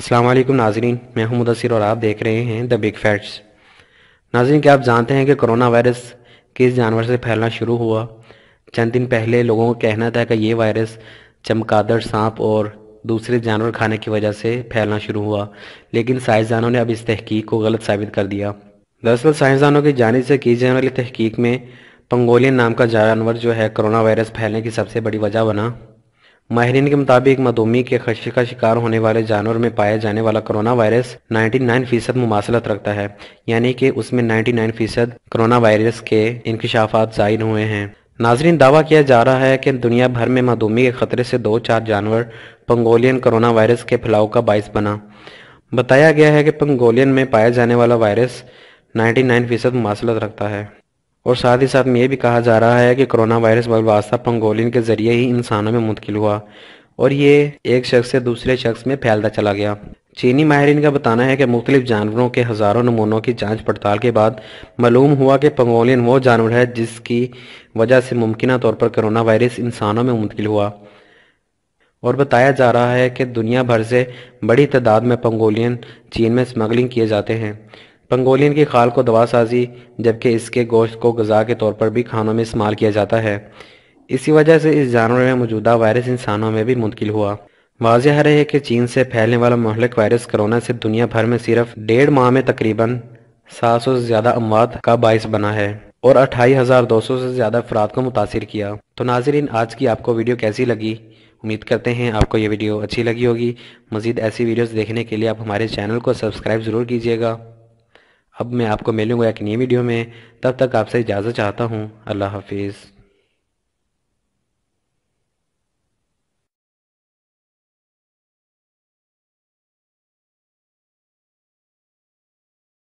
असलम नाजरीन मैं हूं मुदसर और आप देख रहे हैं द बिग फैक्ट्स नाजरीन क्या आप जानते हैं कि कोरोना वायरस किस जानवर से फैलना शुरू हुआ चंद दिन पहले लोगों का कहना था कि ये वायरस चमकादड़ सांप और दूसरे जानवर खाने की वजह से फैलना शुरू हुआ लेकिन साइंसदानों ने अब इस तहकीक को गलत साबित कर दिया दरअसल साइंसदानों की जानब से की जाने वाली तहकीक में पंगोलियन नाम का जानवर जो है कोरोना वायरस फैलने की सबसे बड़ी वजह बना माहरीन के मुताबिक मधुमेह के खशी का शिकार होने वाले जानवर में पाया जाने वाला कोरोना वायरस 99 फीसद मुमासलत रखता है यानी कि उसमें 99 फीसद कोरोना वायरस के इंकशाफात जाहिर हुए हैं नाजरीन दावा किया जा रहा है कि दुनिया भर में मधुमेह के खतरे से दो चार जानवर पंगोलियन कोरोना वायरस के फैलाव का बायस बना बताया गया है कि पंगोलियन में पाया जाने वाला वायरस नाइन्टी नाइन फीसद मुमासलत रखता है और साथ ही साथ में ये भी कहा जा रहा है कि कोरोना वायरस बलवास्ता पंगोलिन के जरिए ही इंसानों में मुंतकिल हुआ और ये एक शख्स से दूसरे शख्स में फैलता चला गया चीनी माहरीन का बताना है कि मुख्तलिफ जानवरों के हज़ारों नमूनों की जांच पड़ताल के बाद मालूम हुआ कि पंगोलिन वो जानवर है जिसकी वजह से मुमकिन तौर पर करोना वायरस इंसानों में मुंतकिल हुआ और बताया जा रहा है कि दुनिया भर से बड़ी तादाद में पंगोलियन चीन में स्मगलिंग किए जाते हैं पंगोलिन की खाल को दवा साजी जबकि इसके गोश्त को गज़ा के तौर पर भी खानों में इस्तेमाल किया जाता है इसी वजह से इस जानवर में मौजूदा वायरस इंसानों में भी मुंतकिल हुआ वाजह है कि चीन से फैलने वाला महलिक वायरस कोरोना से दुनिया भर में सिर्फ डेढ़ माह में तकरीबन सात सौ से ज़्यादा अमवात का बायस बना है और अट्ठाईस हज़ार दो सौ से ज़्यादा अफराद को मुतासर किया तो नाजरीन आज की आपको वीडियो कैसी लगी उम्मीद करते हैं आपको ये वीडियो अच्छी लगी होगी मज़ीद ऐसी वीडियोज़ देखने के लिए आप हमारे चैनल को सब्सक्राइब ज़रूर कीजिएगा अब मैं आपको मिलूंगा एक नई वीडियो में तब तक आपसे इजाज़त चाहता हूँ अल्लाह हाफिज़